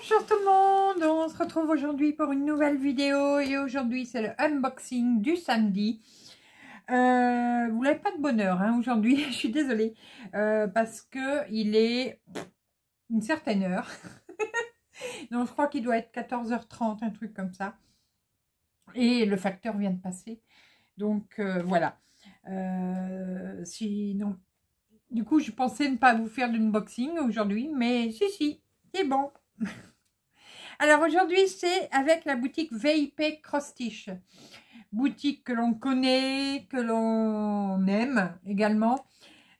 Bonjour tout le monde, on se retrouve aujourd'hui pour une nouvelle vidéo et aujourd'hui c'est le unboxing du samedi. Euh, vous n'avez pas de bonheur hein, aujourd'hui, je suis désolée, euh, parce que il est une certaine heure. Donc je crois qu'il doit être 14h30, un truc comme ça. Et le facteur vient de passer. Donc euh, voilà. sinon, du coup je pensais ne pas vous faire d'unboxing aujourd'hui, mais si si, c'est bon. Alors aujourd'hui, c'est avec la boutique VIP Crostiche. Boutique que l'on connaît, que l'on aime également,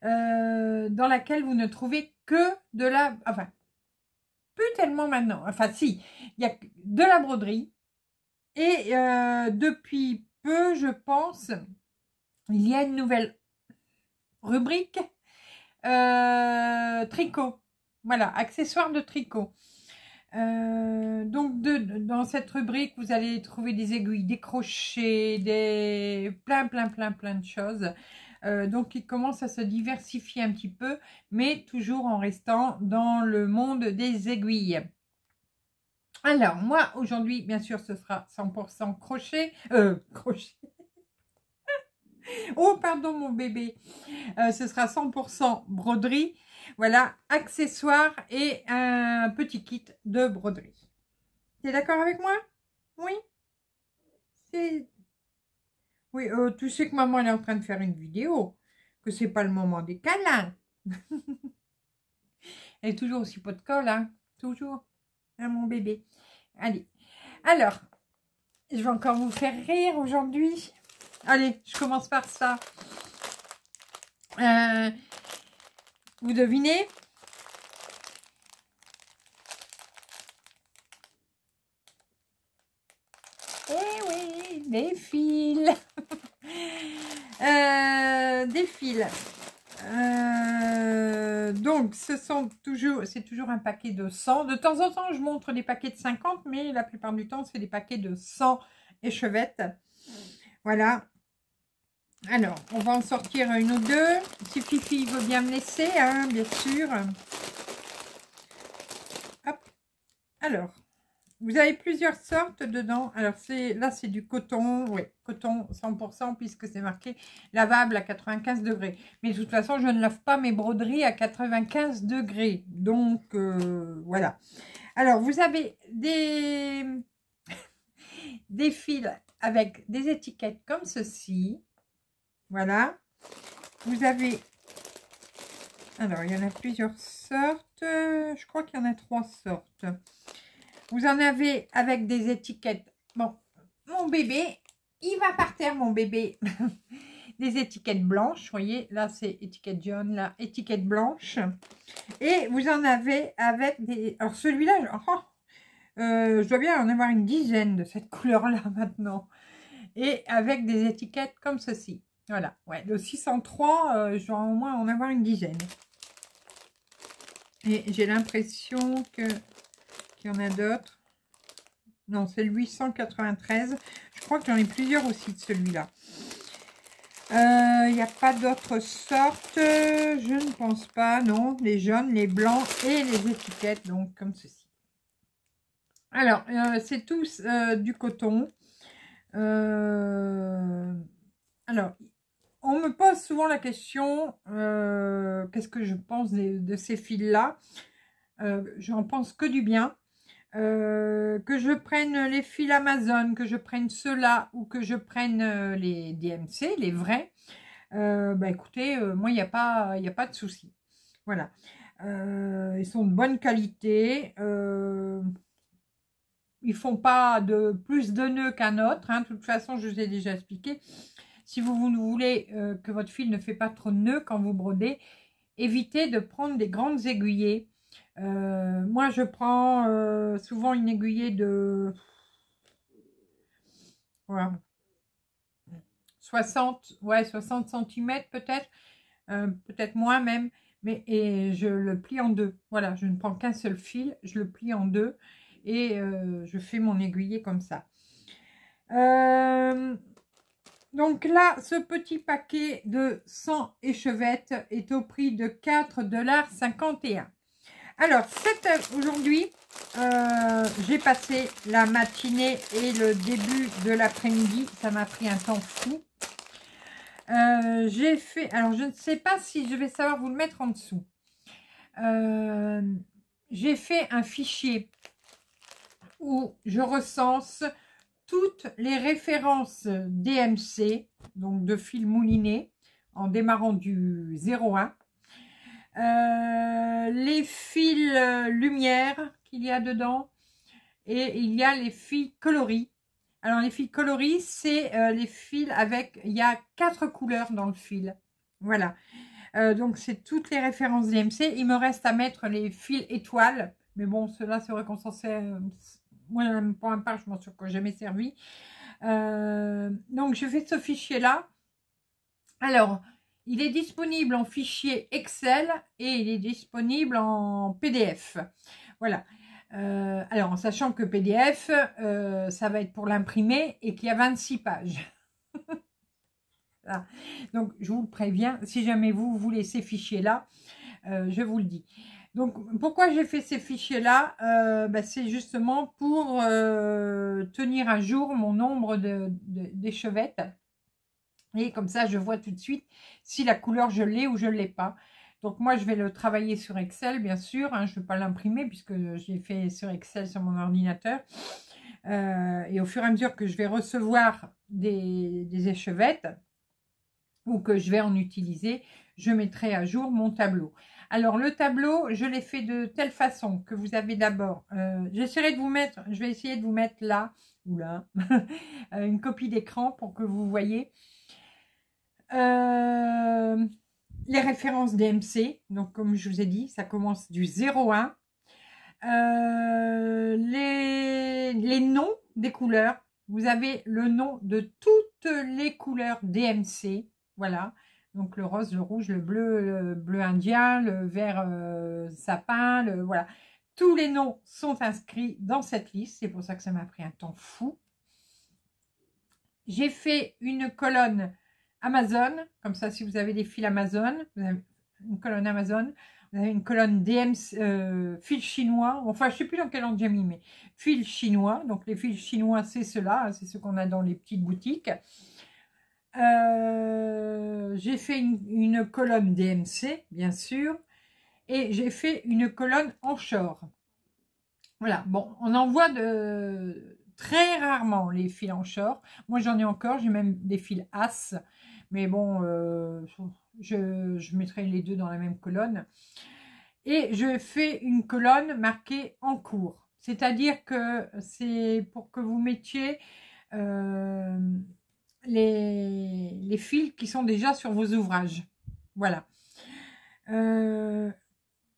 euh, dans laquelle vous ne trouvez que de la... Enfin, plus tellement maintenant. Enfin, si, il y a de la broderie. Et euh, depuis peu, je pense, il y a une nouvelle rubrique euh, tricot. Voilà, accessoires de tricot. Euh, donc, dans cette rubrique, vous allez trouver des aiguilles, des crochets, des plein, plein, plein, plein de choses. Euh, donc, il commence à se diversifier un petit peu, mais toujours en restant dans le monde des aiguilles. Alors, moi, aujourd'hui, bien sûr, ce sera 100% crochet. Euh, crochet. oh, pardon, mon bébé. ce sera 100% broderie. Voilà, accessoires et un petit kit de broderie. T'es d'accord avec moi Oui Oui, euh, tu sais que maman est en train de faire une vidéo, que c'est pas le moment des câlins. elle est toujours aussi pot de colle, hein Toujours. Hein, mon bébé Allez. Alors, je vais encore vous faire rire aujourd'hui. Allez, je commence par ça. Euh, vous devinez Eh oui, des fils euh, Des fils. Euh, donc, ce sont toujours, c'est toujours un paquet de 100. De temps en temps, je montre des paquets de 50, mais la plupart du temps, c'est des paquets de 100 échevettes. Voilà. Alors, on va en sortir une ou deux. Si Fifi veut bien me laisser, hein, bien sûr. Hop. Alors, vous avez plusieurs sortes dedans. Alors, c'est là, c'est du coton. Oui, coton 100% puisque c'est marqué lavable à 95 degrés. Mais de toute façon, je ne lave pas mes broderies à 95 degrés. Donc, euh, voilà. Alors, vous avez des, des fils avec des étiquettes comme ceci. Voilà. Vous avez... Alors, il y en a plusieurs sortes. Je crois qu'il y en a trois sortes. Vous en avez avec des étiquettes. Bon, mon bébé, il va par terre, mon bébé. des étiquettes blanches. Vous voyez, là, c'est étiquette jaune, là, étiquette blanche. Et vous en avez avec des... Alors, celui-là, je oh, euh, dois bien en avoir une dizaine de cette couleur-là, maintenant. Et avec des étiquettes comme ceci. Voilà, ouais, le 603, euh, je au moins en avoir une dizaine. Et j'ai l'impression qu'il y en a d'autres. Non, c'est le 893. Je crois qu'il y en a plusieurs aussi de celui-là. Il euh, n'y a pas d'autres sortes, je ne pense pas, non. Les jaunes, les blancs et les étiquettes, donc comme ceci. Alors, euh, c'est tous du coton. alors, on me pose souvent la question, euh, qu'est-ce que je pense de, ces fils-là euh, J'en pense que du bien. Euh, que je prenne les fils Amazon, que je prenne ceux-là ou que je prenne les DMC, les vrais, bah écoutez, moi, il n'y a, pas, a pas de souci. Voilà. ils sont de bonne qualité. ils font pas de plus de nœuds qu'un autre. Hein. De toute façon, je vous ai déjà expliqué. Si vous voulez euh, que votre fil ne fait pas trop de nœuds quand vous brodez, évitez de prendre des grandes aiguillées. Euh, moi, je prends euh, souvent une aiguillée de 60, ouais, 60 cm peut-être, peut-être moins même, mais et je le plie en deux. Voilà, je ne prends qu'un seul fil, je le plie en deux et je fais mon aiguillée comme ça. Euh, donc là, ce petit paquet de 100 échevettes est au prix de 4,51$. Alors, aujourd'hui, euh, j'ai passé la matinée et le début de l'après-midi. Ça m'a pris un temps fou. Euh, j'ai fait... Alors, je ne sais pas si je vais savoir vous le mettre en dessous. Euh, j'ai fait un fichier où je recense toutes les références DMC, donc de fil moulinés, en démarrant du 01. Euh, les fils euh, lumière qu'il y a dedans. Et il y a les fils coloris. Alors, les fils coloris, c'est euh, les fils avec... Il y a quatre couleurs dans le fil. Voilà. donc, c'est toutes les références DMC. Il me reste à mettre les fils étoiles. Mais bon, cela serait qu'on moi, pour un part, je m'en suis jamais servi. Euh, donc, je fais ce fichier-là. Alors, il est disponible en fichier Excel et il est disponible en PDF. Voilà. Euh, alors, en sachant que PDF, euh, ça va être pour l'imprimer et qu'il y a 26 pages. Donc, je vous préviens, si jamais vous voulez ces fichiers-là, je vous le dis. Donc, pourquoi j'ai fait ces fichiers-là euh, bah, C'est justement pour euh, tenir à jour mon nombre d'échevettes. et comme ça, je vois tout de suite si la couleur, je l'ai ou je ne l'ai pas. Donc, moi, je vais le travailler sur Excel, bien sûr. Hein, je ne vais pas l'imprimer puisque j'ai fait sur Excel sur mon ordinateur. Euh, et au fur et à mesure que je vais recevoir des échevettes ou que je vais en utiliser, je mettrai à jour mon tableau. Alors, le tableau, je l'ai fait de telle façon que vous avez d'abord... Euh, j'essaierai de vous mettre... Je vais essayer de vous mettre là, ou là, euh, une copie d'écran pour que vous voyez. Euh, les références DMC. Donc, comme je vous ai dit, ça commence du 01. Euh, les noms des couleurs. Vous avez le nom de toutes les couleurs DMC. Voilà. Donc le rose, le rouge, le bleu, le bleu indien, le vert euh, sapin, voilà. Tous les noms sont inscrits dans cette liste. C'est pour ça que ça m'a pris un temps fou. J'ai fait une colonne Amazon. Comme ça, si vous avez des fils Amazon, vous avez une colonne Amazon. Vous avez une colonne DM euh, fil chinois. Enfin, je ne sais plus dans quel langue j'ai mis, mais fil chinois. Donc, les fils chinois, c'est cela. Hein, c'est ce qu'on a dans les petites boutiques. Euh, j'ai fait une, colonne DMC, bien sûr, et j'ai fait une colonne en short Voilà, bon, on en voit de, très rarement les fils en short Moi, j'en ai encore, j'ai même des fils As, mais bon, euh, je, mettrai les deux dans la même colonne. Et je fais une colonne marquée en cours, c'est-à-dire que c'est pour que vous mettiez... Euh, les, fils qui sont déjà sur vos ouvrages. Voilà. Euh,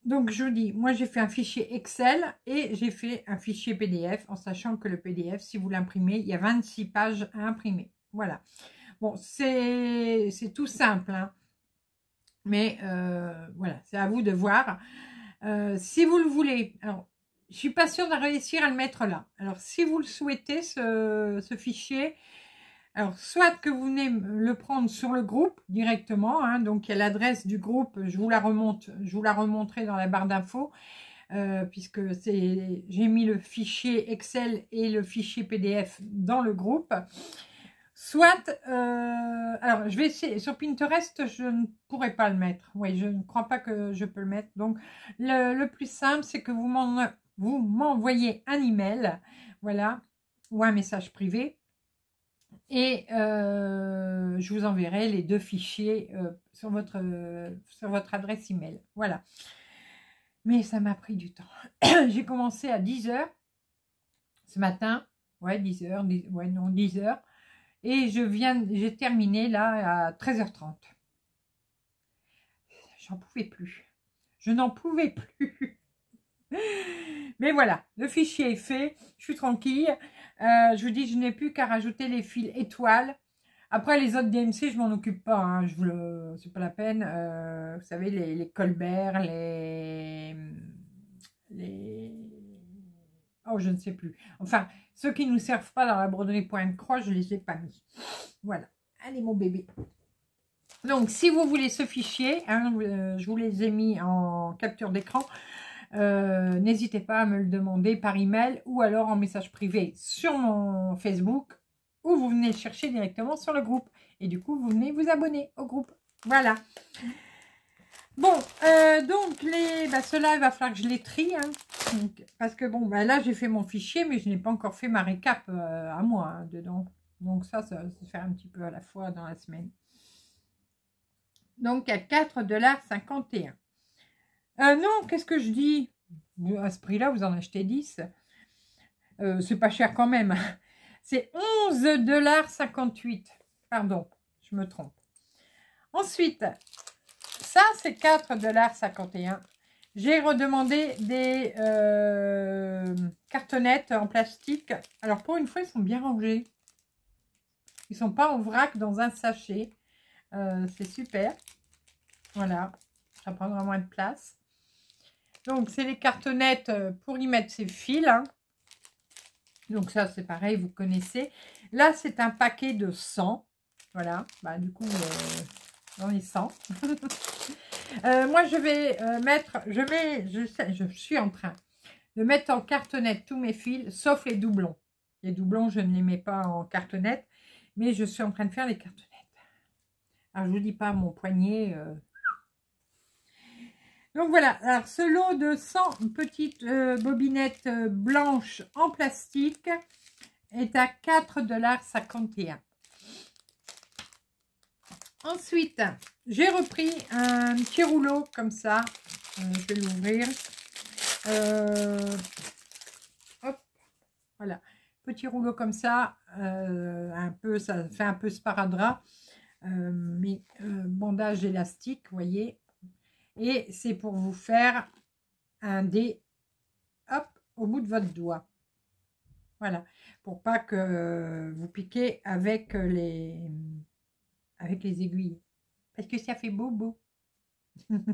donc, je vous dis, moi, j'ai fait un fichier Excel et j'ai fait un fichier PDF, en sachant que le PDF, si vous l'imprimez, il y a 26 pages à imprimer. Voilà. Bon, c'est tout simple, hein. mais euh, voilà, c'est à vous de voir. Euh, si vous le voulez, alors, je suis pas sûre de réussir à le mettre là. Alors, si vous le souhaitez, ce fichier, alors, soit que vous venez le prendre sur le groupe directement, hein, donc il y a l'adresse du groupe, je vous la remonte, je vous la remonterai dans la barre d'infos, euh, puisque j'ai mis le fichier Excel et le fichier PDF dans le groupe. Soit, euh, alors je vais essayer, sur Pinterest, je ne pourrais pas le mettre. Oui, je ne crois pas que je peux le mettre. Donc, le, le plus simple, c'est que vous m'envoyez un email, voilà, ou un message privé et euh, je vous enverrai les deux fichiers euh, sur, votre, euh, sur votre adresse email. Voilà. Mais ça m'a pris du temps. J'ai commencé à 10h ce matin. Ouais, 10h, 10, ouais, non, 10h. Et je viens, j'ai terminé là à 13h30. J'en pouvais plus. Je n'en pouvais plus. Mais voilà, le fichier est fait, je suis tranquille. Euh, je vous dis, je n'ai plus qu'à rajouter les fils étoiles. Après, les autres DMC, je m'en occupe pas. Hein, je vous le... C'est pas la peine. Euh, vous savez, les, les Colbert, les... les... Oh, je ne sais plus. Enfin, ceux qui ne nous servent pas dans la broderie point de croix, je les ai pas mis. Voilà. Allez, mon bébé. Donc, si vous voulez ce fichier, hein, euh, je vous les ai mis en capture d'écran. Euh, n'hésitez pas à me le demander par email ou alors en message privé sur mon Facebook ou vous venez chercher directement sur le groupe. Et du coup, vous venez vous abonner au groupe. Voilà. Bon, euh, donc, les, bah, ceux va falloir que je les trie. Hein. parce que bon, bah, là, j'ai fait mon fichier, mais je n'ai pas encore fait ma récap euh, à moi hein, dedans. Donc ça, ça se faire un petit peu à la fois dans la semaine. Donc, à 4,51$. Ah non, qu'est-ce que je dis À ce prix-là, vous en achetez 10. Euh, c'est pas cher quand même. C'est 11,58$. Pardon, je me trompe. Ensuite, ça, c'est 4,51$. J'ai redemandé des euh, cartonnettes en plastique. Alors, pour une fois, ils sont bien rangés. Ils sont pas au vrac dans un sachet. Euh, c'est super. Voilà, ça prendra moins de place. Donc, c'est les cartonnettes euh, pour y mettre ses fils. Hein. Donc, ça, c'est pareil, vous connaissez. Là, c'est un paquet de 100. Voilà, bah, du coup, dans les 100. moi, je vais euh, mettre, je, mets, je, je suis en train de mettre en cartonnette tous mes fils, sauf les doublons. Les doublons, je ne les mets pas en cartonnette, mais je suis en train de faire les cartonnettes. Alors, je ne vous dis pas mon poignet, euh, donc voilà, alors ce lot de 100 petites euh, bobinettes euh, blanches en plastique est à 4,51$. Ensuite, j'ai repris un petit rouleau comme ça. Euh, je vais l'ouvrir. hop, voilà. Petit rouleau comme ça. un peu, ça fait un peu sparadrap. mais bandage élastique, vous voyez. Et c'est pour vous faire un dé, hop, au bout de votre doigt. Voilà, pour pas que vous piquez avec les, avec les aiguilles. Parce que ça fait beau, beau. Donc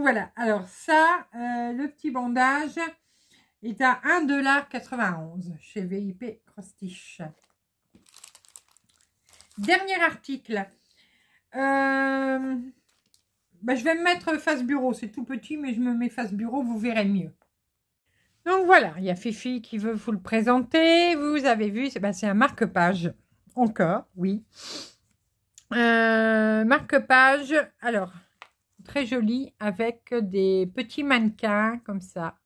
voilà, alors ça, euh, le petit bandage est à 1,91$ chez VIP Crostiche. Dernier article. Euh, bah, je vais me mettre face bureau. C'est tout petit, mais je me mets face bureau, vous verrez mieux. Donc voilà, il y a Fifi qui veut vous le présenter. Vous avez vu, c'est bah, un marque-page. Encore, oui. Euh, marque-page, alors, très joli, avec des petits mannequins comme ça.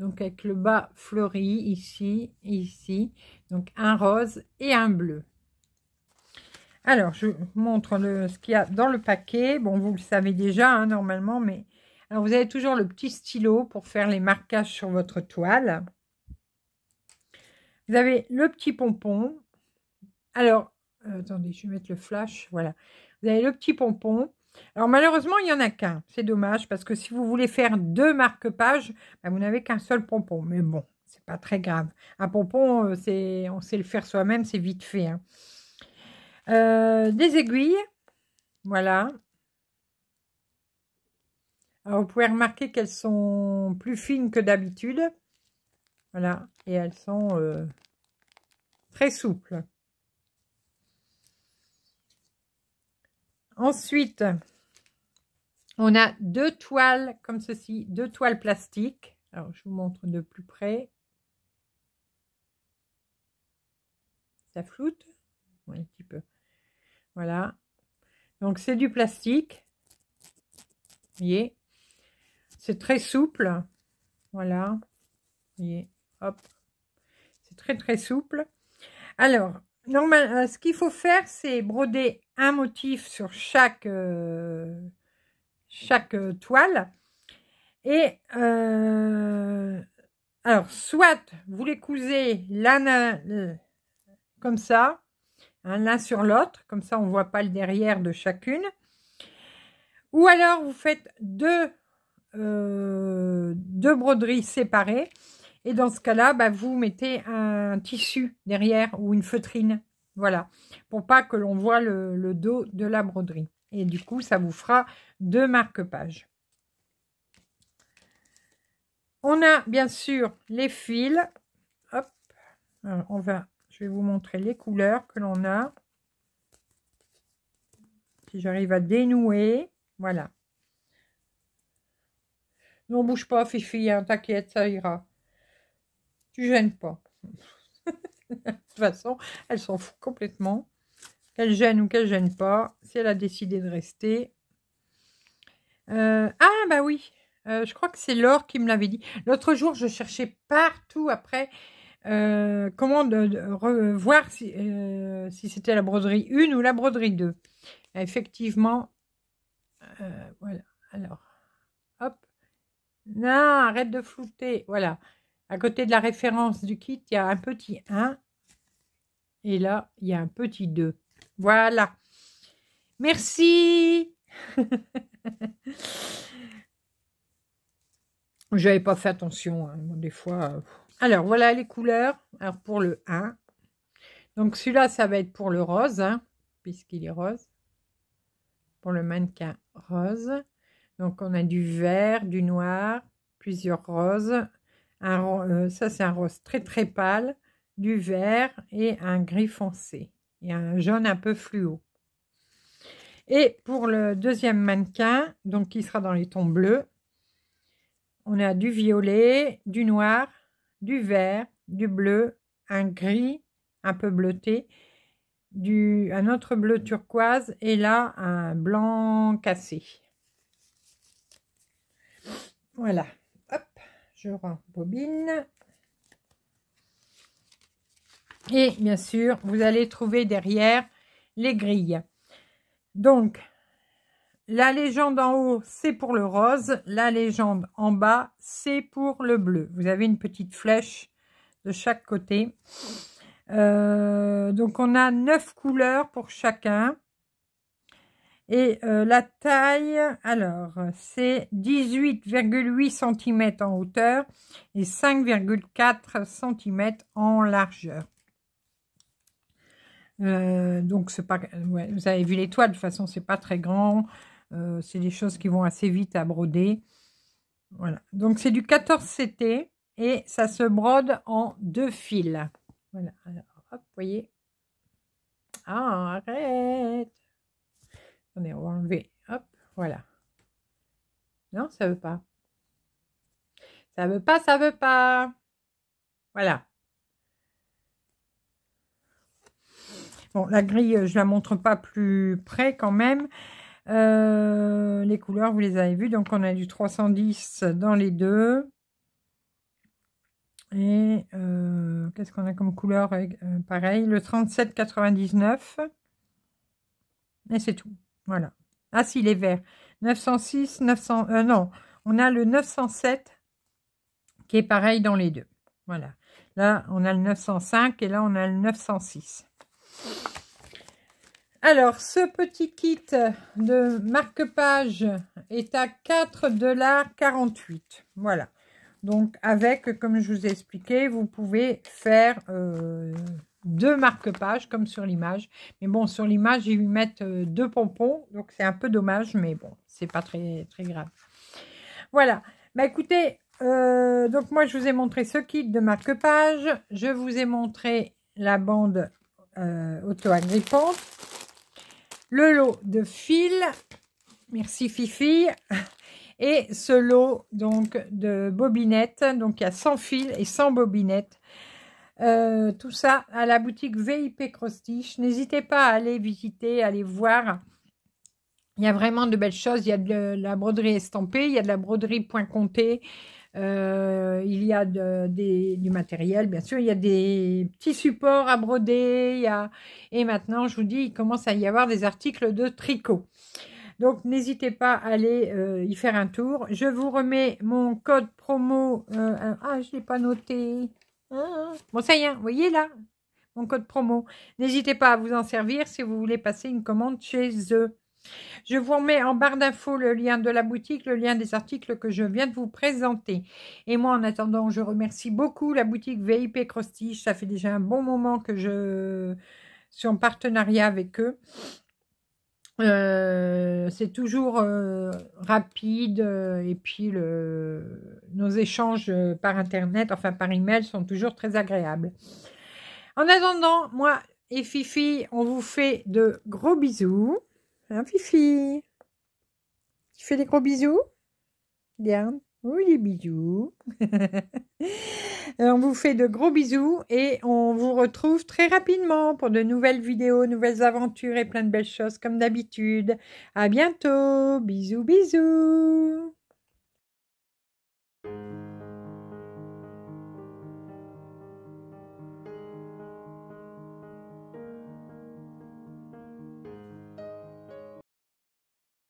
Donc avec le bas fleuri ici, ici. Donc un rose et un bleu. Alors, je vous montre ce qu'il y a dans le paquet. Bon, vous le savez déjà, hein, normalement, mais... Alors, vous avez toujours le petit stylo pour faire les marquages sur votre toile. Vous avez le petit pompon. Alors, euh, attendez, je vais mettre le flash. Voilà. Vous avez le petit pompon. Alors, malheureusement, il n'y en a qu'un. C'est dommage parce que si vous voulez faire deux marque-pages, ben, vous n'avez qu'un seul pompon. Mais bon, c'est pas très grave. Un pompon, euh, on sait le faire soi-même, c'est vite fait. Hein. Euh, des aiguilles. Voilà. Alors, vous pouvez remarquer qu'elles sont plus fines que d'habitude. Voilà. Et elles sont euh, très souples. Ensuite, on a deux toiles comme ceci, deux toiles plastiques. Alors, je vous montre de plus près. Ça floute un petit peu. Voilà. Donc, c'est du plastique. Vous voyez C'est très souple. Voilà. Vous voyez Hop. C'est très, très souple. Alors, normal, euh, ce qu'il faut faire, c'est broder un motif sur chaque, euh, chaque euh, toile. Et alors, soit vous les cousez comme ça, Hein, l'un sur l'autre, comme ça on ne voit pas le derrière de chacune. Ou alors vous faites deux, euh, deux broderies séparées, et dans ce cas-là, bah, vous mettez un tissu derrière ou une feutrine, voilà, pour pas que l'on voit le, le dos de la broderie. Et du coup, ça vous fera deux marque-pages. On a bien sûr les fils. Hop, on va je vais vous montrer les couleurs que l'on a. Si j'arrive à dénouer, voilà. Non, bouge pas, Fifi, hein, t'inquiète, ça ira. Tu gênes pas. de toute façon, elle s'en fout complètement. Qu'elle gêne ou qu'elle gêne pas, si elle a décidé de rester. Euh, ah, bah oui, euh, je crois que c'est Laure qui me l'avait dit. L'autre jour, je cherchais partout après euh, comment de, revoir euh, si, c'était la broderie 1 ou la broderie 2. Effectivement, euh, voilà. Alors, hop. Non, arrête de flouter. Voilà. À côté de la référence du kit, il y a un petit 1. Et là, il y a un petit 2. Voilà. Merci. Je n'avais pas fait attention. Hein. Des fois... Alors, voilà les couleurs. Alors, pour le 1. Donc, celui-là, ça va être pour le rose, hein, puisqu'il est rose. Pour le mannequin rose. Donc, on a du vert, du noir, plusieurs roses. Euh, ça, c'est un rose très, très pâle. Du vert et un gris foncé. Et un jaune un peu fluo. Et pour le deuxième mannequin, donc qui sera dans les tons bleus, on a du violet, du noir, du vert, du bleu, un gris un peu bleuté, du, un autre bleu turquoise et là un blanc cassé. Voilà, hop, je bobine Et bien sûr, vous allez trouver derrière les grilles. Donc, la légende en haut, c'est pour le rose. La légende en bas, c'est pour le bleu. Vous avez une petite flèche de chaque côté. Euh, donc, on a neuf couleurs pour chacun. Et euh, la taille, alors, c'est 18,8 cm en hauteur et 5,4 cm en largeur. Euh, donc, vous avez vu l'étoile, de toute façon, c'est pas très grand. Euh, c'est des choses qui vont assez vite à broder. Voilà. Donc, c'est du 14 CT et ça se brode en deux fils. Voilà. Alors, hop, voyez. Ah, arrête on va enlever. Hop, voilà. Non, ça veut pas. Ça veut pas, ça veut pas. Voilà. Bon, la grille, je la montre pas plus près quand même. Euh, les couleurs, vous les avez vues. Donc, on a du 310 dans les deux. Et euh, qu'est-ce qu'on a comme couleur euh, Pareil, le 37,99. Et c'est tout. Voilà. Ah si, les verts. 906, 900... non, on a le 907 qui est pareil dans les deux. Voilà. Là, on a le 905 et là, on a le 906. Alors, ce petit kit de marque-page est à 4,48$. Voilà. Donc, avec, comme je vous ai expliqué, vous pouvez faire euh, deux marque-pages, comme sur l'image. Mais bon, sur l'image, ils mettent euh, deux pompons. Donc, c'est un peu dommage, mais bon, c'est pas très, très grave. Voilà. Bah, écoutez, euh, donc moi, je vous ai montré ce kit de marque-page. Je vous ai montré la bande auto-agrippante le lot de fil, merci Fifi, et ce lot donc de bobinettes, donc il y a 100 fils et 100 bobinettes. Euh, tout ça à la boutique VIP Crostiche. N'hésitez pas à aller visiter, aller voir. Il y a vraiment de belles choses. Il y a de la broderie estampée, il y a de la broderie point compté, euh, il y a du matériel, bien sûr. Il y a des petits supports à broder. Il y a... Et maintenant, je vous dis, il commence à y avoir des articles de tricot. Donc, n'hésitez pas à aller euh, y faire un tour. Je vous remets mon code promo. Euh, ah, je ne l'ai pas noté. Ah. bon, ça y est, vous voyez là mon code promo. N'hésitez pas à vous en servir si vous voulez passer une commande chez eux. Je vous remets en barre d'infos le lien de la boutique, le lien des articles que je viens de vous présenter. Et moi, en attendant, je remercie beaucoup la boutique VIP Crostiche. Ça fait déjà un bon moment que je suis en partenariat avec eux. Euh, c'est toujours euh, rapide euh, et puis nos échanges par internet, enfin par email, sont toujours très agréables. En attendant, moi et Fifi, on vous fait de gros bisous. Hein, Fifi Tu fais des gros bisous Bien. Oui, des bisous. on vous fait de gros bisous et on vous retrouve très rapidement pour de nouvelles vidéos, nouvelles aventures et plein de belles choses comme d'habitude. À bientôt. Bisous, bisous.